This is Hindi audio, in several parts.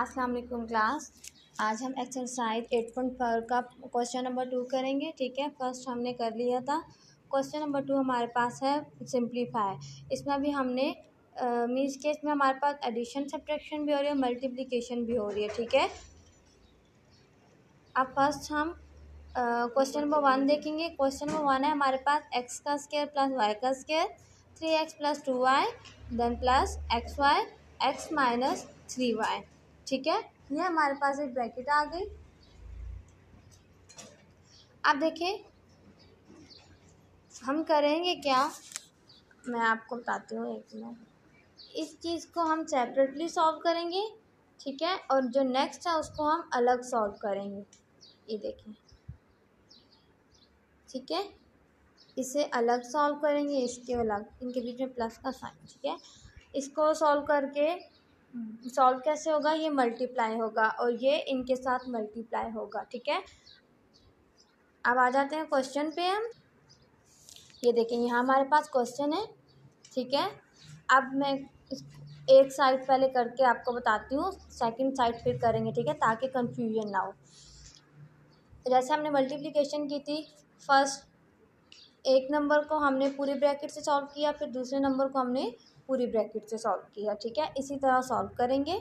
अस्सलाम वालेकुम क्लास आज हम एक्सरसाइज एट पॉइंट फोर का क्वेश्चन नंबर टू करेंगे ठीक है फर्स्ट हमने कर लिया था क्वेश्चन नंबर टू हमारे पास है सिंप्लीफाई इसमें भी हमने मीन्स के इसमें हमारे पास एडिशन सब्ट्रैक्शन भी हो रही है मल्टीप्लिकेशन भी हो रही है ठीक है अब फर्स्ट हम क्वेश्चन नंबर वन देखेंगे क्वेश्चन नंबर वन है हमारे पास एक्स का स्केयर प्लस वाई का square three x plus two y then plus x y x minus three y ठीक है ये हमारे पास एक ब्रैकेट आ गई अब देखिए हम करेंगे क्या मैं आपको बताती हूँ एक मिनट इस चीज़ को हम सेपरेटली सॉल्व करेंगे ठीक है और जो नेक्स्ट है उसको हम अलग सॉल्व करेंगे ये देखें ठीक है इसे अलग सॉल्व करेंगे इसके अलग इनके बीच में प्लस का साइन ठीक है इसको सॉल्व करके सॉल्व हम्म, कैसे होगा ये मल्टीप्लाई होगा और ये इनके साथ मल्टीप्लाई होगा ठीक है अब आ जाते हैं क्वेश्चन पे हम ये देखें यहाँ हमारे पास क्वेश्चन है ठीक है अब मैं एक साइड पहले करके आपको बताती हूँ सेकंड साइड फिर करेंगे ठीक है ताकि कंफ्यूजन ना हो जैसे हमने मल्टीप्लिकेशन की थी फर्स्ट एक नंबर को हमने पूरे ब्रैकेट से सॉल्व किया फिर दूसरे नंबर को हमने पूरी ब्रैकेट से सॉल्व किया ठीक है इसी तरह सॉल्व करेंगे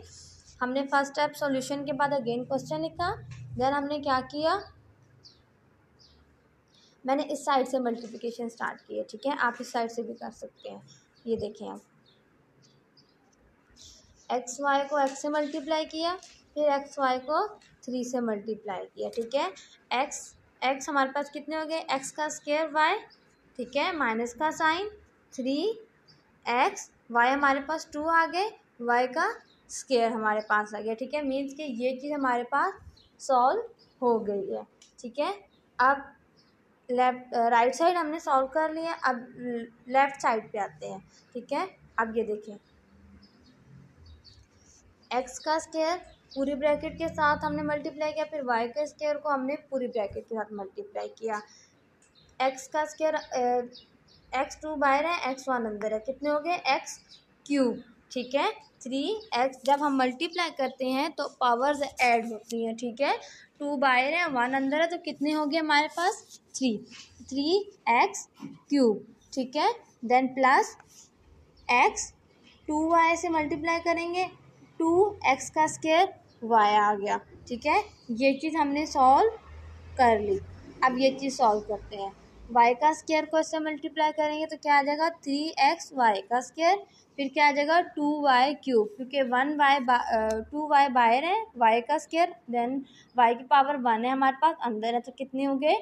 हमने फर्स्ट स्टेप सॉल्यूशन के बाद अगेन क्वेश्चन लिखा देन हमने क्या किया मैंने इस साइड से मल्टीप्लिकेशन स्टार्ट की है ठीक है आप इस साइड से भी कर सकते हैं ये देखें आप एक्स वाई को एक्स से मल्टीप्लाई किया फिर एक्स वाई को थ्री से मल्टीप्लाई किया ठीक है एक्स एक्स हमारे पास कितने हो गए एक्स का स्केयर वाई ठीक है माइनस का साइन थ्री एक्स वाई हमारे पास टू आ गए वाई का स्केयर हमारे पास आ गया ठीक है मीन्स कि ये चीज़ हमारे पास सॉल्व हो गई है ठीक है अब लेफ्ट राइट साइड हमने सॉल्व कर लिया अब लेफ्ट साइड पे आते हैं ठीक है अब ये देखिए एक्स का स्केयर पूरी ब्रैकेट के साथ हमने मल्टीप्लाई किया फिर वाई के स्केयर को हमने पूरी ब्रैकेट के साथ मल्टीप्लाई किया एक्स का स्केयर एक्स टू बाहर है एक्स वन अंदर है कितने हो गए एक्स क्यूब ठीक है थ्री एक्स जब हम मल्टीप्लाई करते हैं तो पावर्स ऐड होती हैं ठीक है टू बाहर है वन अंदर है तो कितने हो गए हमारे पास थ्री थ्री एक्स क्यूब ठीक है then plus x two y से मल्टीप्लाई करेंगे टू एक्स का स्केयर वाई आ गया ठीक है ये चीज़ हमने सॉल्व कर ली अब ये चीज़ सॉल्व करते हैं वाई का स्केयर को इससे मल्टीप्लाई करेंगे तो क्या आ जाएगा थ्री एक्स वाई का स्केयर फिर क्या आ जाएगा टू वाई क्यूब क्योंकि वन वाई टू वाई बाहर है वाई का स्केयर देन वाई की पावर वन है हमारे पास अंदर है तो कितने हो गए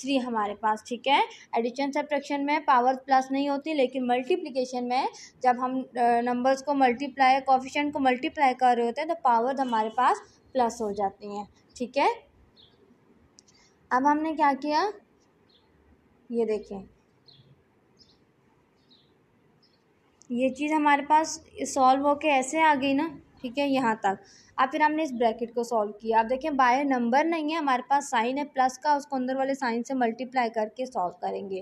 थ्री हमारे पास ठीक है एडिशन सब्ट्रैक्शन में पावर प्लस नहीं होती लेकिन मल्टीप्लिकेशन में जब हम नंबर्स को मल्टीप्लाई कॉफिशन को मल्टीप्लाई कर रहे होते हैं तो पावर हमारे पास प्लस हो जाती हैं ठीक है अब हमने क्या किया ये देखें ये चीज़ हमारे पास सॉल्व होके ऐसे आ गई ना ठीक है यहाँ तक अब फिर हमने इस ब्रैकेट को सॉल्व किया अब देखें बाहर नंबर नहीं है हमारे पास साइन है प्लस का उसको अंदर वाले साइन से मल्टीप्लाई करके सॉल्व करेंगे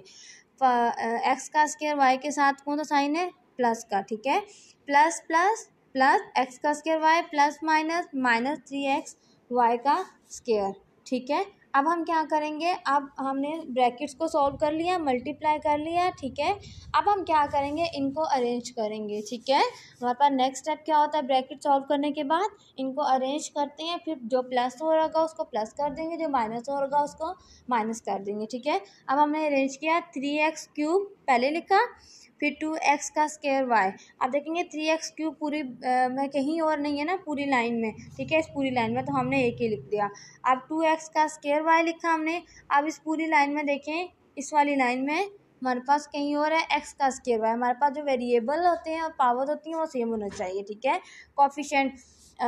एक्स uh, का स्केयर वाई के साथ कौन सा साइन है प्लस का ठीक है प्लस प्लस प्लस एक्स का square y plus minus minus three x y का स्केयर ठीक है अब हम क्या करेंगे अब हमने ब्रैकेट्स को सॉल्व कर लिया मल्टीप्लाई कर लिया ठीक है अब हम क्या करेंगे इनको अरेंज करेंगे ठीक है हमारे पास नेक्स्ट स्टेप क्या होता है ब्रैकेट सॉल्व करने के बाद इनको अरेंज करते हैं फिर जो प्लस हो रहा उसको प्लस कर देंगे जो माइनस हो रहेगा उसको माइनस कर देंगे ठीक है अब हमने अरेंज किया थ्री एक्स क्यूब पहले लिखा फिर टू एक्स का स्केयर वाई आप देखेंगे थ्री एक्स क्यूब पूरी आ, मैं कहीं और नहीं है ना पूरी लाइन में ठीक है इस पूरी लाइन में तो हमने एक ही लिख दिया अब टू एक्स का स्केयर वाई लिखा हमने अब इस पूरी लाइन में देखें इस वाली लाइन में हमारे पास कहीं और है एक्स का स्केयर वाई हमारे पास जो वेरिएबल होते हैं और पावर होती हैं वो सेम होना चाहिए ठीक है कॉफिशेंट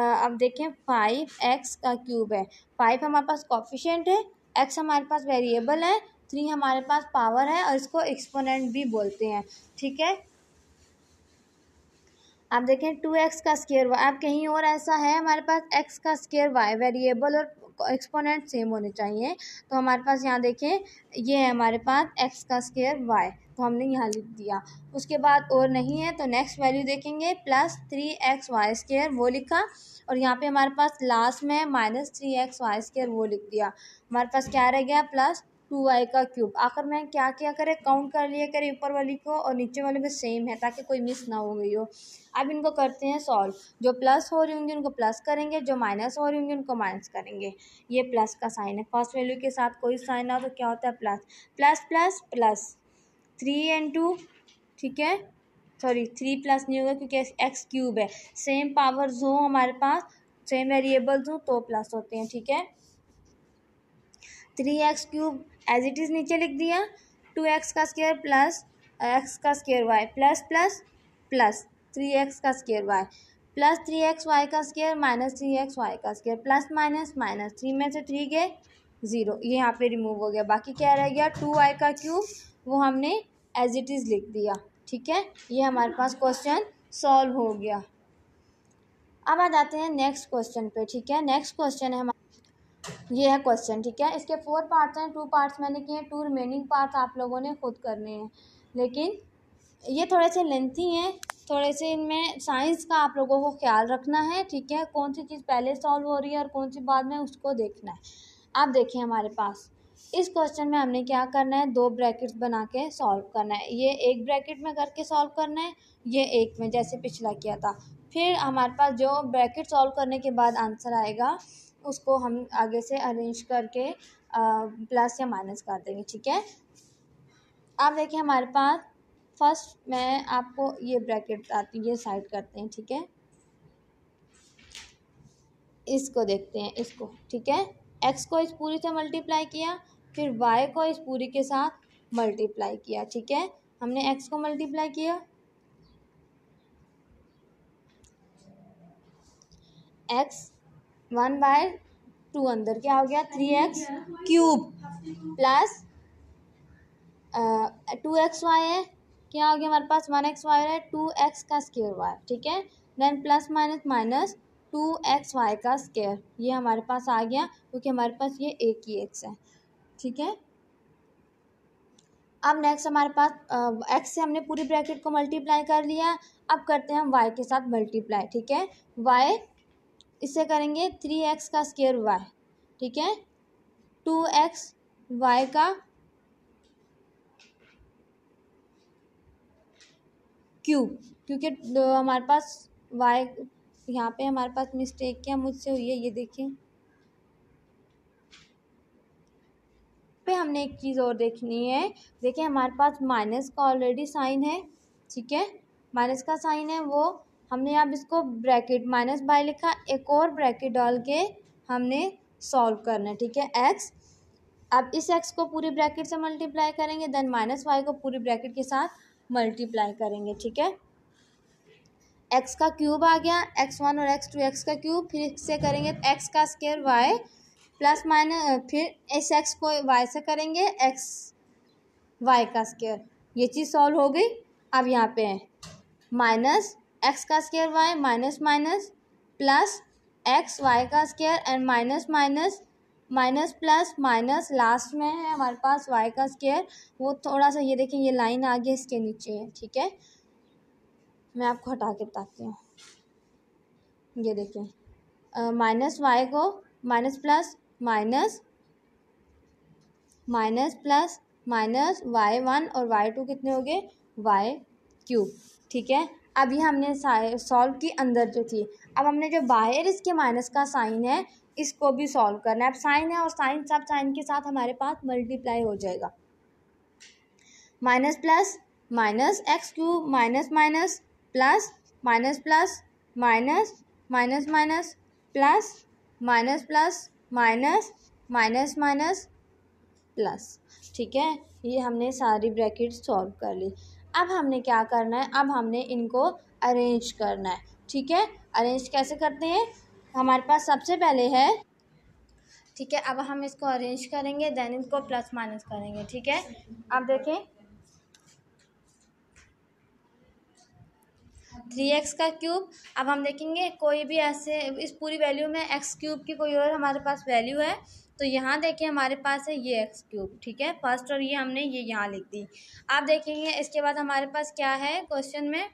अब देखें फाइव एक्स का क्यूब है फाइव हमारे पास कॉफिशेंट है एक्स हमारे पास वेरिएबल है थ्री हमारे पास पावर है और इसको एक्सपोनेंट भी बोलते हैं ठीक है आप देखें टू एक्स का स्केयर वाई आप कहीं और ऐसा है हमारे पास एक्स का स्केयर वाई वेरिएबल और एक्सपोनेंट सेम होने चाहिए तो हमारे पास यहाँ देखें ये है हमारे पास एक्स का स्केयर वाई तो हमने यहाँ लिख दिया उसके बाद और नहीं है तो नेक्स्ट वैल्यू देखेंगे plus three x y square वो लिखा और यहाँ पे हमारे पास लास्ट में minus three x y square वो लिख दिया हमारे पास क्या रह गया प्लस टू वाई का क्यूब आखिर मैं क्या क्या करें काउंट कर लिया करें ऊपर वाली को और नीचे वाले को सेम है ताकि कोई मिस ना हो गई हो अब इनको करते हैं सॉल्व जो प्लस हो रही होंगी उनको प्लस करेंगे जो माइनस हो रही होंगी उनको माइनस करेंगे ये प्लस का साइन है फर्स्ट वैल्यू के साथ कोई साइन ना हो तो क्या होता है plus plus plus plus three and two ठीक है सॉरी थ्री प्लस नहीं होगा क्योंकि एक्स क्यूब है सेम पावर्स हो हमारे पास सेम वेरिएबल्स हो तो प्लस होते हैं ठीक है three x cube as it is नीचे लिख दिया टू एक्स का स्केयर प्लस एक्स का square y plus plus plus three x का square y plus three x y का square minus three x y का square plus minus minus three में से थ्री गए ज़ीरो ये यहाँ पे रिमूव हो गया बाकी क्या रह गया टू वाई का क्यूब वो हमने एज इट इज़ लिख दिया ठीक है ये हमारे पास क्वेश्चन सॉल्व हो गया अब आ जाते हैं नेक्स्ट क्वेश्चन पे ठीक है नेक्स्ट क्वेश्चन है हमारा ये है क्वेश्चन ठीक है इसके फोर पार्ट्स हैं टू पार्ट्स मैंने किए हैं टू रिमेनिंग पार्ट्स आप लोगों ने खुद करने हैं लेकिन ये थोड़े से लेंथी हैं थोड़े से इनमें साइंस का आप लोगों को ख्याल रखना है ठीक है कौन सी चीज़ पहले सॉल्व हो रही है और कौन सी बाद में उसको देखना है आप देखिए हमारे पास इस क्वेश्चन में हमने क्या करना है दो ब्रैकेट्स बना के सॉल्व करना है ये एक ब्रैकेट में करके सॉल्व करना है ये एक में जैसे पिछला किया था फिर हमारे पास जो ब्रैकेट सॉल्व करने के बाद आंसर आएगा उसको हम आगे से अरेंज करके प्लस या माइनस कर देंगे ठीक है आप देखिए हमारे पास फर्स्ट मैं आपको ये ब्रैकेट आती ये साइड करते हैं ठीक है इसको देखते हैं इसको ठीक है एक्स को इस पूरी से मल्टीप्लाई किया फिर वाई को इस पूरी के साथ मल्टीप्लाई किया ठीक है हमने एक्स को मल्टीप्लाई किया एक्स वन बाय टू अंदर क्या हो गया three x cube plus two x y है क्या हो गया हमारे पास वन एक्स वाई है टू एक्स का स्केयर वाई ठीक है then plus minus minus two x y का स्केयर ये हमारे पास आ गया क्योंकि हमारे पास ये एक ही एक्स है ठीक है अब नेक्स्ट हमारे पास एक्स से हमने पूरी ब्रैकेट को मल्टीप्लाई कर लिया अब करते हैं हम वाई के साथ मल्टीप्लाई ठीक है वाई इससे करेंगे थ्री एक्स का स्केयर वाई ठीक है टू एक्स वाई का क्यूब क्योंकि हमारे पास वाई यहाँ पे हमारे पास मिस्टेक क्या मुझसे हुई है ये देखिए पे हमने एक चीज़ और देखनी है देखिए हमारे पास माइनस का ऑलरेडी साइन है ठीक है माइनस का साइन है वो हमने अब इसको ब्रैकेट माइनस बाई लिखा एक और ब्रैकेट डाल के हमने सॉल्व करना है ठीक है एक्स अब इस एक्स को पूरी ब्रैकेट से मल्टीप्लाई करेंगे देन माइनस वाई को पूरी ब्रैकेट के साथ मल्टीप्लाई करेंगे ठीक है एक्स का क्यूब आ गया एक्स वन और एक्स टू एक्स का क्यूब फिर इससे करेंगे एक्स का स्केयर वाई प्लस माइनस फिर इस एक्स को वाई से करेंगे एक्स वाई का स्केयर ये चीज़ सॉल्व हो गई अब यहाँ पे है माइनस एक्स का square y minus minus plus x y का square and minus minus minus plus minus last में है हमारे पास वाई का स्केयर वो थोड़ा सा ये देखें ये लाइन आ गई इसके नीचे है ठीक है मैं आपको हटा के बताती हूँ ये देखें माइनस वाई को minus plus minus minus plus minus y one और वाई टू कितने हो गए वाई क्यूब ठीक है अभी हमने सॉल्व की अंदर जो थी अब हमने जो बाहर इसके माइनस का साइन है इसको भी सॉल्व करना है अब साइन है और साइन सब साइन के साथ हमारे पास मल्टीप्लाई हो जाएगा minus plus minus x cube minus minus plus minus plus minus minus minus plus minus plus minus minus minus plus ठीक है ये हमने सारी ब्रैकेट सॉल्व कर ली अब हमने क्या करना है अब हमने इनको अरेंज करना है ठीक है अरेंज कैसे करते हैं हमारे पास सबसे पहले है ठीक है अब हम इसको अरेंज करेंगे देन इनको प्लस माइनस करेंगे ठीक है अब देखें थ्री एक्स का क्यूब अब हम देखेंगे कोई भी ऐसे इस पूरी वैल्यू में एक्स क्यूब की कोई और हमारे पास वैल्यू है तो यहाँ देखिए हमारे पास है ये एक्स क्यूब ठीक है फर्स्ट और ये हमने ये यहाँ लिख दी आप देखेंगे इसके बाद हमारे पास क्या है क्वेश्चन में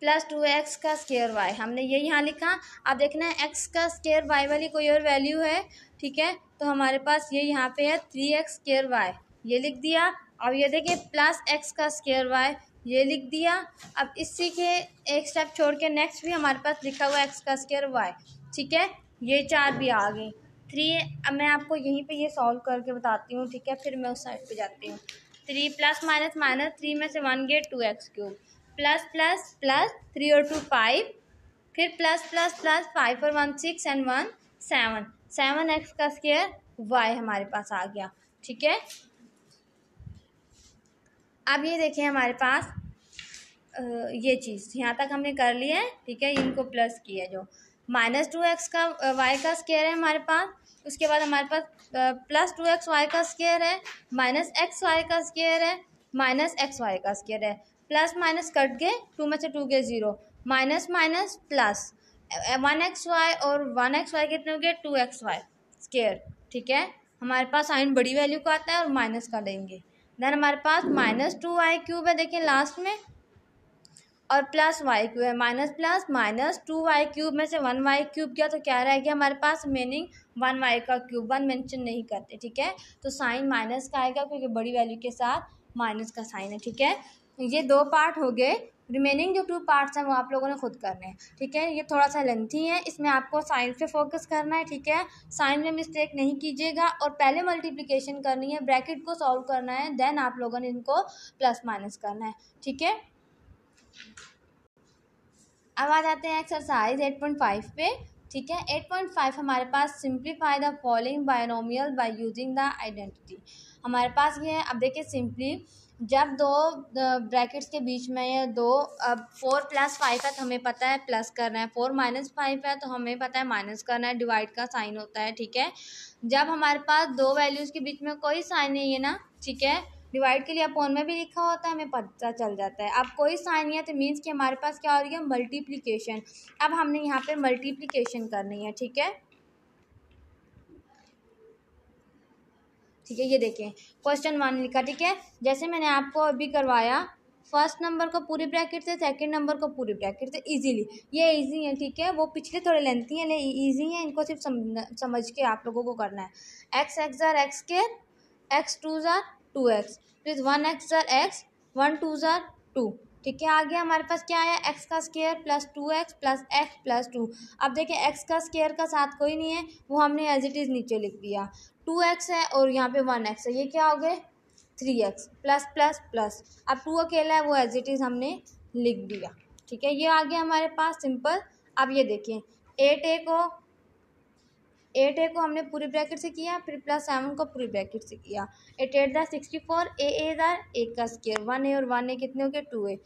प्लस टू एक्स का स्केयर वाई हमने ये यहाँ लिखा अब देखना है एक्स का स्केयर वाई वाली कोई और वैल्यू है ठीक है तो हमारे पास ये यहाँ पे है थ्री एक्स स्केयर वाई ये लिख दिया अब ये देखिए प्लस एक्स का स्केयर वाई ये लिख दिया अब इसी के एक स्टेप छोड़ के नेक्स्ट भी हमारे पास लिखा हुआ एक्स का स्केयर वाई ठीक है ये चार भी आ गए थ्री अब मैं आपको यहीं पे ये सॉल्व करके बताती हूँ ठीक है फिर मैं उस साइड पे जाती हूँ three plus minus minus three में से one get two x cube plus plus plus three और टू फाइव फिर प्लस प्लस प्लस फाइव और one six and one seven seven x का स्केयर वाई हमारे पास आ गया ठीक है अब ये देखिए हमारे पास ये चीज़ यहाँ तक हमने कर ली है ठीक है इनको प्लस किया जो माइनस टू एक्स का वाई का स्केयर है हमारे पास उसके बाद हमारे पास प्लस टू एक्स वाई का स्केयर है माइनस एक्स वाई का स्केयर है माइनस एक्स वाई का स्केयर है प्लस माइनस कट गए टू में से टू गए zero minus minus plus one x y और वन एक्स वाई कितने हो गए टू एक्स वाई स्केयर ठीक है हमारे पास साइन बड़ी वैल्यू का आता है और माइनस का लेंगे देन हमारे पास माइनस टू वाई क्यूब है देखिए लास्ट में और प्लस वाई क्यूब है minus plus minus two y cube में से वन वाई क्यूब गया तो क्या रह गया हमारे पास मीनिंग वन वाई का क्यूब वन मेंशन नहीं करते ठीक है तो साइन माइनस का आएगा क्योंकि बड़ी वैल्यू के साथ माइनस का साइन है ठीक है ये दो पार्ट हो गए रिमेनिंग जो टू पार्ट्स हैं वो आप लोगों ने खुद करने हैं ठीक है ये थोड़ा सा लेंथी है इसमें आपको साइन पे फोकस करना है ठीक है साइन में मिस्टेक नहीं कीजिएगा और पहले मल्टीप्लिकेशन करनी है ब्रैकेट को सॉल्व करना है देन आप लोगों ने इनको प्लस माइनस करना है ठीक है अब आ जाते हैं एक्सरसाइज 8.5 पे ठीक है 8.5 हमारे पास simplify the following binomial by using the identity हमारे पास ये है अब देखिए सिंपली जब दो ब्रैकेट्स के बीच में ये दो अब फोर प्लस फाइव है तो हमें पता है प्लस करना है फोर माइनस फाइव है तो हमें पता है माइनस करना है डिवाइड का साइन होता है ठीक है जब हमारे पास दो वैल्यूज़ के बीच में कोई साइन नहीं है ना ठीक है डिवाइड के लिए अपॉन में भी लिखा होता है हमें पता चल जाता है अब कोई साइन है तो मीन्स कि हमारे पास क्या हो रही है मल्टीप्लीकेशन अब हमने यहाँ पर मल्टीप्लीकेशन करनी है ठीक है ठीक है ये देखें क्वेश्चन वन लिखा ठीक है जैसे मैंने आपको अभी करवाया फर्स्ट नंबर को पूरी ब्रैकेट से सेकंड नंबर को पूरी ब्रैकेट से इजीली ये इजी है ठीक है वो पिछले थोड़े लेंथी हैं इजी हैं इनको सिर्फ समझ के आप लोगों को करना है एक्स एक्स आर एक्स के एक्स टू ज़ार टू एक्स प्लीज तो वन एक्स ज़र एक्स वन टू ज़र टू ठीक है आगे हमारे पास क्या आया एक्स का square plus two x plus x plus two अब देखिए एक्स का स्केयर का साथ कोई नहीं है वो हमने एज इट इज़ नीचे लिख दिया टू एक्स है और यहाँ पे वन एक्स है ये क्या हो गए three x plus plus plus अब टू अकेला है वो एज इट इज़ हमने लिख दिया ठीक है ये आ गया हमारे पास सिंपल अब ये देखिए एट ए को एट ए को हमने पूरी ब्रैकेट से किया फिर प्लस सेवन को पूरी ब्रैकेट से किया एट एट दा सिक्सटी फोर ए ए दा एक का स्केयर वन ए और वन ए कितने हो गए टू ए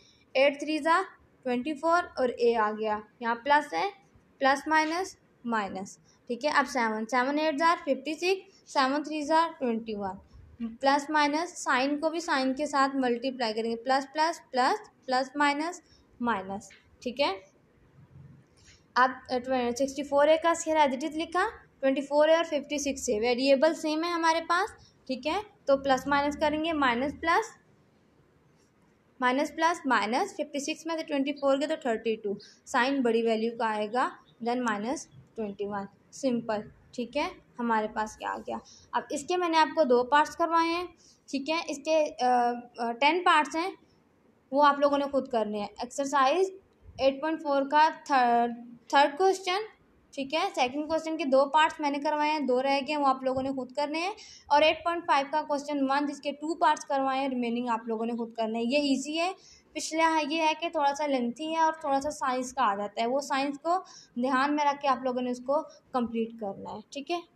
एट थ्री ज़ार ट्वेंटी फोर और ए आ गया यहाँ प्लस है प्लस माइनस माइनस ठीक है अब सेवन सेवन एट ज़ार फिफ्टी सिक्स सेवन थ्री ज़ार twenty one plus minus sign को भी साइन के साथ मल्टीप्लाई करेंगे plus plus plus plus minus minus ठीक है अब सिक्सटी फोर ए का स्केयर एजिटिज लिखा ट्वेंटी फोर है और फिफ्टी सिक्स है वेरिएबल सेम है हमारे पास ठीक है तो प्लस माइनस करेंगे minus plus minus plus minus fifty six में से ट्वेंटी फोर के तो थर्टी टू साइन बड़ी वैल्यू का आएगा then minus twenty one simple ठीक है हमारे पास क्या आ गया अब इसके मैंने आपको दो पार्ट्स करवाए हैं ठीक है इसके टेन पार्ट्स हैं वो आप लोगों ने खुद करने हैं एक्सरसाइज एट पॉइंट फोर का थर्ड थर्ड क्वेश्चन ठीक है सेकंड क्वेश्चन के दो पार्ट्स मैंने करवाए हैं दो रह गए हैं वो आप लोगों ने खुद करने हैं और एट पॉइंट फाइव का क्वेश्चन वन जिसके टू पार्ट्स करवाए हैं रिमेनिंग आप लोगों ने खुद करने हैं ये ईजी है पिछला हाँ ये है कि थोड़ा सा लेंथी है और थोड़ा सा साइंस का आ जाता है वो साइंस को ध्यान में रख के आप लोगों ने उसको कंप्लीट करना है ठीक है